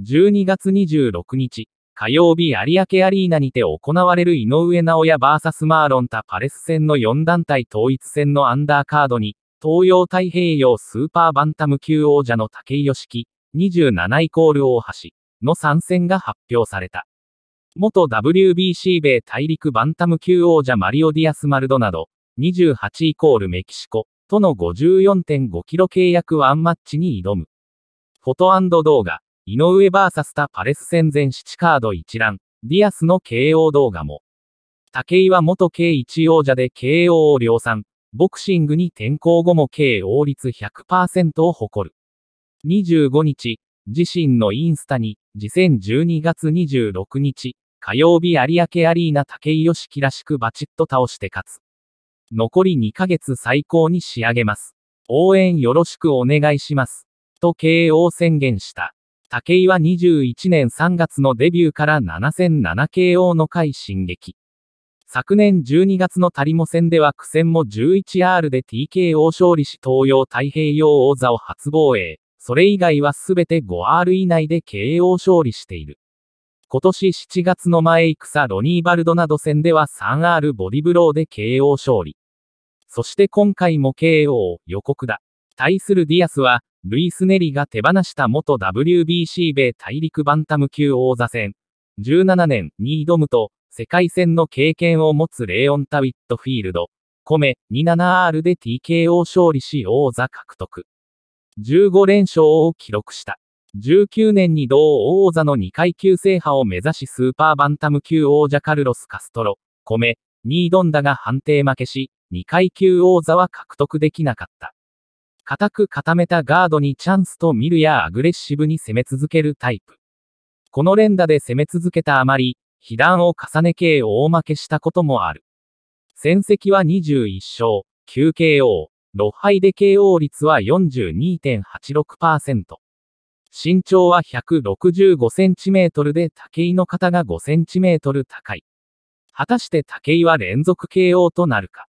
12月26日、火曜日有明アリーナにて行われる井上直也 VS マーロンタパレス戦の4団体統一戦のアンダーカードに、東洋太平洋スーパーバンタム級王者の武井義樹、27イコール大橋の参戦が発表された。元 WBC 米大陸バンタム級王者マリオ・ディアス・マルドなど、28イコールメキシコとの54.5キロ契約ワンマッチに挑む。フォト動画井上 VS 他パレス戦前7カード一覧、ディアスの KO 動画も。武井は元 K1 王者で KO を量産、ボクシングに転向後も KO 率100%を誇る。25日、自身のインスタに、次戦12月26日、火曜日有明アリーナ武井良樹らしくバチッと倒して勝つ。残り2ヶ月最高に仕上げます。応援よろしくお願いします。と KO 宣言した。武井は21年3月のデビューから7戦 7KO の回進撃。昨年12月のタリモ戦では苦戦も 11R で TKO 勝利し東洋太平洋王座を初防衛。それ以外はすべて 5R 以内で KO 勝利している。今年7月の前戦ロニーバルドなど戦では 3R ボディブローで KO 勝利。そして今回も KO 予告だ。対するディアスは、ルイス・ネリが手放した元 WBC 米大陸バンタム級王座戦。17年に挑むと、世界戦の経験を持つレオン・タウィットフィールド。コメ 27R で TKO 勝利し王座獲得。15連勝を記録した。19年に同王座の2階級制覇を目指しスーパーバンタム級王者カルロス・カストロ、コメに挑んだが判定負けし、2階級王座は獲得できなかった。固く固めたガードにチャンスと見るやアグレッシブに攻め続けるタイプ。この連打で攻め続けたあまり、被弾を重ね系を大負けしたこともある。戦績は21勝、9KO、6敗で KO 率は42.86%。身長は 165cm で竹井の肩が 5cm 高い。果たして竹井は連続 KO となるか。